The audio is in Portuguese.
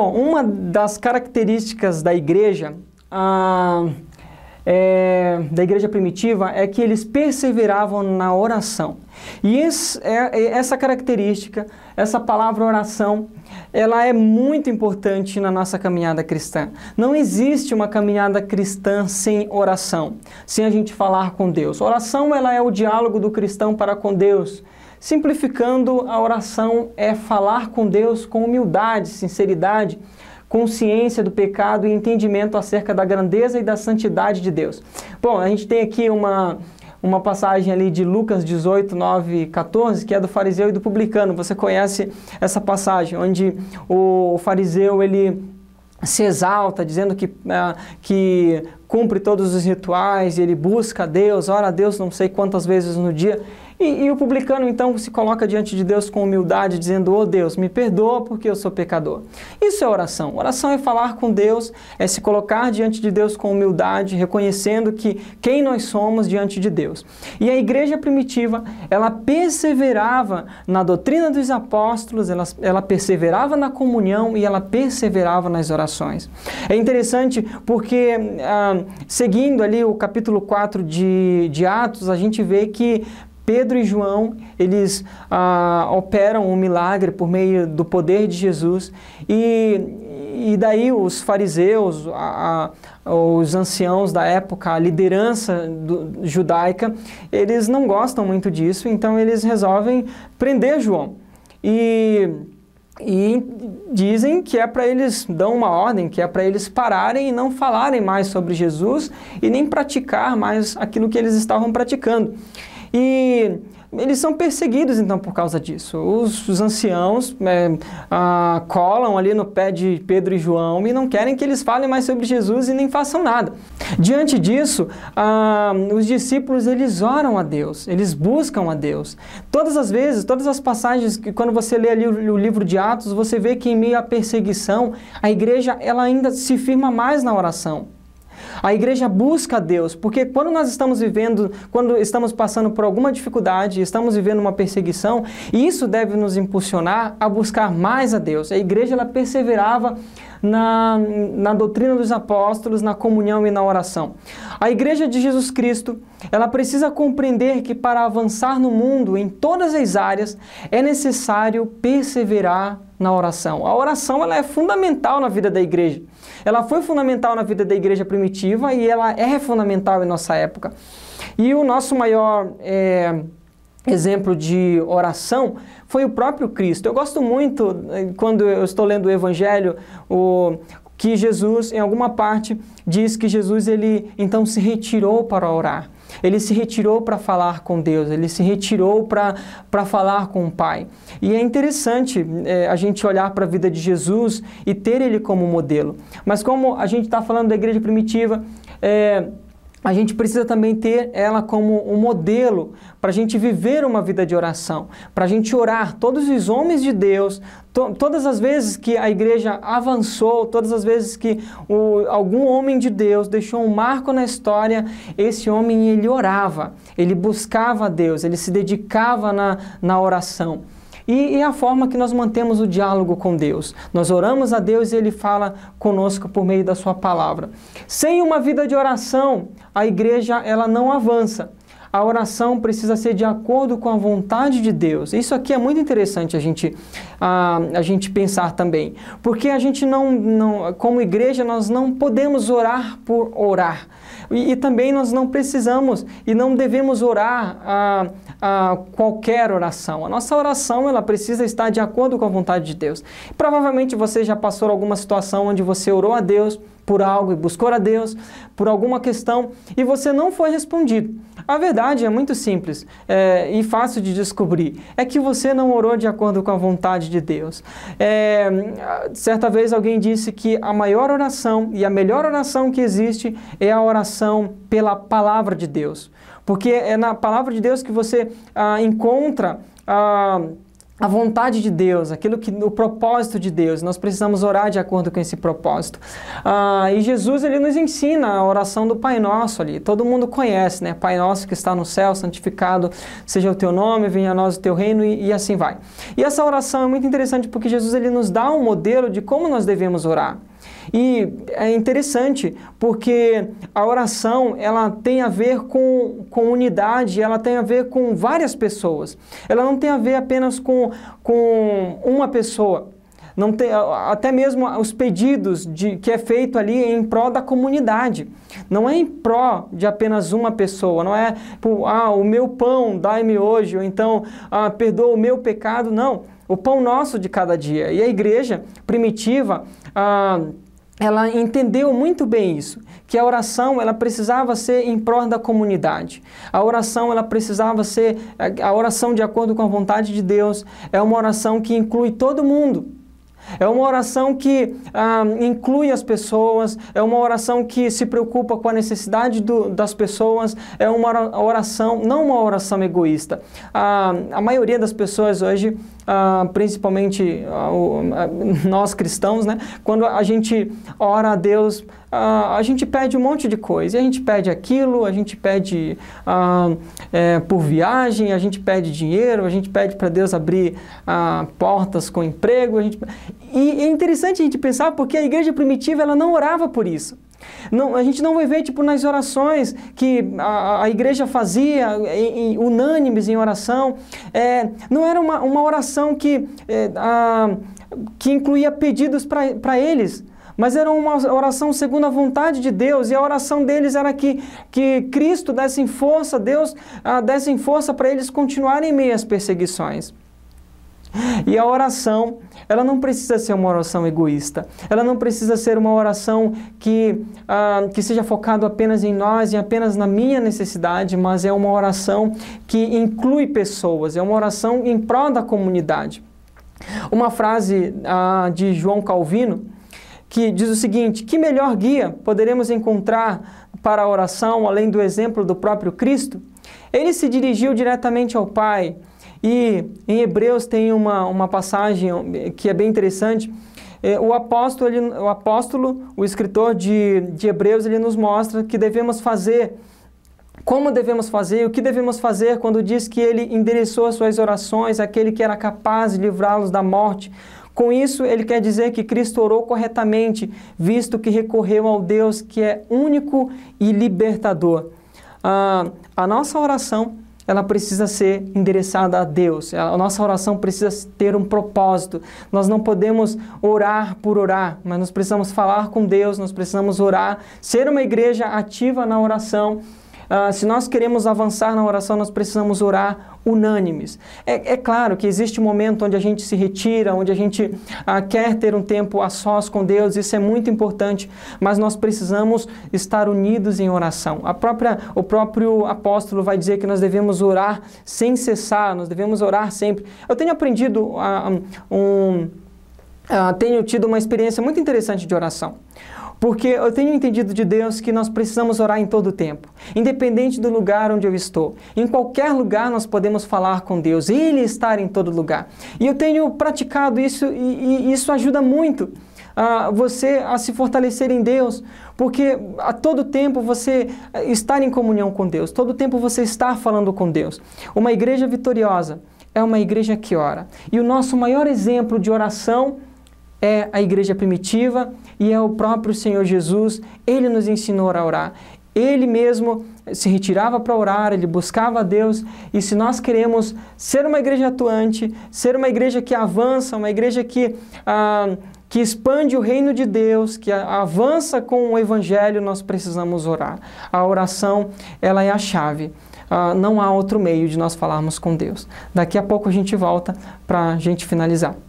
Bom, então, uma das características da igreja, é, da igreja primitiva, é que eles perseveravam na oração. E esse, é, é, essa característica, essa palavra oração, ela é muito importante na nossa caminhada cristã. Não existe uma caminhada cristã sem oração, sem a gente falar com Deus. Oração ela é o diálogo do cristão para com Deus. Simplificando, a oração é falar com Deus com humildade, sinceridade, consciência do pecado e entendimento acerca da grandeza e da santidade de Deus. Bom, a gente tem aqui uma, uma passagem ali de Lucas 18, 9 14, que é do fariseu e do publicano. Você conhece essa passagem, onde o fariseu ele se exalta, dizendo que, ah, que cumpre todos os rituais, ele busca a Deus, ora a Deus não sei quantas vezes no dia. E, e o publicano então se coloca diante de Deus com humildade, dizendo: Oh Deus, me perdoa porque eu sou pecador. Isso é oração. Oração é falar com Deus, é se colocar diante de Deus com humildade, reconhecendo que quem nós somos diante de Deus. E a igreja primitiva, ela perseverava na doutrina dos apóstolos, ela, ela perseverava na comunhão e ela perseverava nas orações. É interessante porque, ah, seguindo ali o capítulo 4 de, de Atos, a gente vê que Pedro e João, eles ah, operam um milagre por meio do poder de Jesus e, e daí os fariseus, a, a, os anciãos da época, a liderança do, judaica, eles não gostam muito disso, então eles resolvem prender João. E e dizem que é para eles dão uma ordem, que é para eles pararem e não falarem mais sobre Jesus e nem praticar mais aquilo que eles estavam praticando. E eles são perseguidos então por causa disso. Os, os anciãos é, ah, colam ali no pé de Pedro e João e não querem que eles falem mais sobre Jesus e nem façam nada. Diante disso, ah, os discípulos eles oram a Deus, eles buscam a Deus. Todas as vezes, todas as passagens que quando você lê ali o, o livro de Atos, você vê que em meio à perseguição, a igreja ela ainda se firma mais na oração. A igreja busca a Deus, porque quando nós estamos vivendo, quando estamos passando por alguma dificuldade, estamos vivendo uma perseguição, isso deve nos impulsionar a buscar mais a Deus. A igreja ela perseverava na, na doutrina dos apóstolos, na comunhão e na oração. A igreja de Jesus Cristo, ela precisa compreender que para avançar no mundo, em todas as áreas, é necessário perseverar na oração. A oração ela é fundamental na vida da igreja. Ela foi fundamental na vida da igreja primitiva e ela é fundamental em nossa época. E o nosso maior é, exemplo de oração foi o próprio Cristo. Eu gosto muito, é, quando eu estou lendo o Evangelho, o, que Jesus, em alguma parte, diz que Jesus ele então se retirou para orar. Ele se retirou para falar com Deus, ele se retirou para falar com o Pai. E é interessante é, a gente olhar para a vida de Jesus e ter ele como modelo. Mas como a gente está falando da igreja primitiva, é, a gente precisa também ter ela como um modelo para a gente viver uma vida de oração, para a gente orar. Todos os homens de Deus, to todas as vezes que a igreja avançou, todas as vezes que o, algum homem de Deus deixou um marco na história, esse homem ele orava, ele buscava a Deus, ele se dedicava na, na oração. E é a forma que nós mantemos o diálogo com Deus. Nós oramos a Deus e Ele fala conosco por meio da Sua palavra. Sem uma vida de oração, a igreja ela não avança a oração precisa ser de acordo com a vontade de Deus. Isso aqui é muito interessante a gente, a, a gente pensar também, porque a gente não, não, como igreja, nós não podemos orar por orar. E, e também nós não precisamos e não devemos orar a, a qualquer oração. A nossa oração ela precisa estar de acordo com a vontade de Deus. Provavelmente você já passou alguma situação onde você orou a Deus por algo e buscou a Deus por alguma questão e você não foi respondido. A verdade é muito simples é, e fácil de descobrir. É que você não orou de acordo com a vontade de Deus. É, certa vez alguém disse que a maior oração e a melhor oração que existe é a oração pela palavra de Deus. Porque é na palavra de Deus que você ah, encontra. Ah, a vontade de Deus, aquilo que o propósito de Deus. Nós precisamos orar de acordo com esse propósito. Ah, e Jesus ele nos ensina a oração do Pai Nosso ali. Todo mundo conhece, né? Pai Nosso que está no céu, santificado seja o teu nome, venha a nós o teu reino e, e assim vai. E essa oração é muito interessante porque Jesus ele nos dá um modelo de como nós devemos orar. E é interessante porque a oração ela tem a ver com, com unidade, ela tem a ver com várias pessoas. Ela não tem a ver apenas com, com uma pessoa. Não tem, até mesmo os pedidos de, que é feito ali em prol da comunidade. Não é em pró de apenas uma pessoa, não é por, ah, o meu pão dai-me hoje, ou então ah, perdoa o meu pecado, não. O pão nosso de cada dia. E a igreja primitiva, ah, ela entendeu muito bem isso, que a oração ela precisava ser em prol da comunidade. A oração ela precisava ser a oração de acordo com a vontade de Deus, é uma oração que inclui todo mundo. É uma oração que ah, inclui as pessoas, é uma oração que se preocupa com a necessidade do, das pessoas, é uma oração, não uma oração egoísta. Ah, a maioria das pessoas hoje ah, principalmente ah, o, ah, nós cristãos, né? Quando a gente ora a Deus, ah, a gente pede um monte de coisa. A gente pede aquilo, a gente pede ah, é, por viagem, a gente pede dinheiro, a gente pede para Deus abrir portas com emprego. A gente... E é interessante a gente pensar porque a igreja primitiva ela não orava por isso. Não, a gente não vai ver, tipo, nas orações que a, a igreja fazia, em, em, unânimes em oração, é, não era uma, uma oração que, é, a, que incluía pedidos para eles, mas era uma oração segundo a vontade de Deus, e a oração deles era que, que Cristo desse força, Deus ah, desse força para eles continuarem em meio às perseguições. E a oração ela não precisa ser uma oração egoísta. Ela não precisa ser uma oração que, ah, que seja focada apenas em nós e apenas na minha necessidade, mas é uma oração que inclui pessoas, é uma oração em prol da comunidade. Uma frase ah, de João Calvino que diz o seguinte: que melhor guia poderemos encontrar para a oração além do exemplo do próprio Cristo? Ele se dirigiu diretamente ao Pai e em Hebreus tem uma, uma passagem que é bem interessante. É, o apóstolo, ele, o apóstolo, o escritor de, de Hebreus, ele nos mostra que devemos fazer, como devemos fazer, o que devemos fazer quando diz que ele endereçou as suas orações àquele que era capaz de livrá-los da morte. Com isso, ele quer dizer que Cristo orou corretamente, visto que recorreu ao Deus que é único e libertador. Ah, a nossa oração ela precisa ser endereçada a Deus. A nossa oração precisa ter um propósito. Nós não podemos orar por orar, mas nós precisamos falar com Deus, nós precisamos orar, ser uma igreja ativa na oração Uh, se nós queremos avançar na oração, nós precisamos orar unânimes. É, é, claro que existe um momento onde a gente se retira, onde a gente uh, quer ter um tempo a sós com Deus, isso é muito importante, mas nós precisamos estar unidos em oração. A própria, o próprio apóstolo vai dizer que nós devemos orar sem cessar, nós devemos orar sempre. Eu tenho aprendido uh, um, uh, tenho tido uma experiência muito interessante de oração. Porque eu tenho entendido de Deus que nós precisamos orar em todo o tempo, independente do lugar onde eu estou. Em qualquer lugar nós podemos falar com Deus, Ele estar em todo lugar. E eu tenho praticado isso e, e isso ajuda muito a você a se fortalecer em Deus, porque a todo tempo você eh, estar em comunhão com Deus, todo tempo você estar falando com Deus. Uma igreja vitoriosa é uma igreja que ora. E o nosso maior exemplo de oração é a igreja primitiva e é o próprio Senhor Jesus, ele nos ensinou a orar. Ele mesmo se retirava para orar, ele buscava a Deus. E se nós queremos ser uma igreja atuante, ser uma igreja que avança, uma igreja que, ah, que expande o reino de Deus, que avança com o Evangelho, nós precisamos orar. A oração ela é a chave. Ah, não há outro meio de nós falarmos com Deus. Daqui a pouco a gente volta para a gente finalizar.